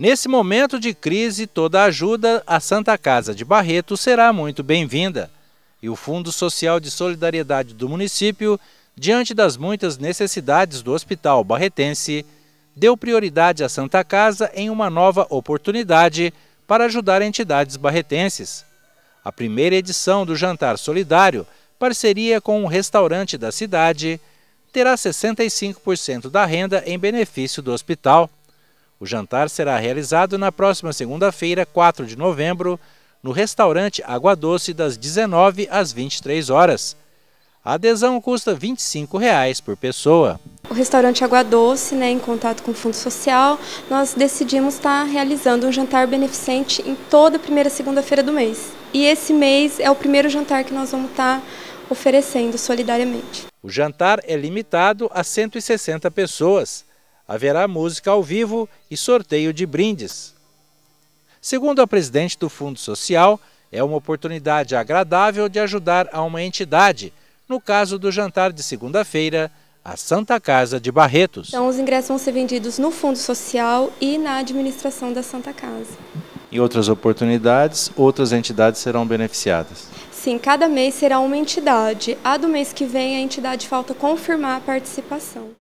Nesse momento de crise, toda ajuda à Santa Casa de Barreto será muito bem-vinda. E o Fundo Social de Solidariedade do município, diante das muitas necessidades do Hospital Barretense, deu prioridade à Santa Casa em uma nova oportunidade para ajudar entidades barretenses. A primeira edição do Jantar Solidário, parceria com um restaurante da cidade, terá 65% da renda em benefício do hospital. O jantar será realizado na próxima segunda-feira, 4 de novembro, no restaurante Água Doce, das 19 às 23 horas. A adesão custa R$ 25 por pessoa. O restaurante Água Doce, né, em contato com o Fundo Social, nós decidimos estar tá realizando um jantar beneficente em toda primeira segunda-feira do mês. E esse mês é o primeiro jantar que nós vamos estar tá oferecendo solidariamente. O jantar é limitado a 160 pessoas. Haverá música ao vivo e sorteio de brindes. Segundo a presidente do Fundo Social, é uma oportunidade agradável de ajudar a uma entidade, no caso do jantar de segunda-feira, a Santa Casa de Barretos. Então, os ingressos vão ser vendidos no Fundo Social e na administração da Santa Casa. Em outras oportunidades, outras entidades serão beneficiadas? Sim, cada mês será uma entidade. A do mês que vem, a entidade falta confirmar a participação.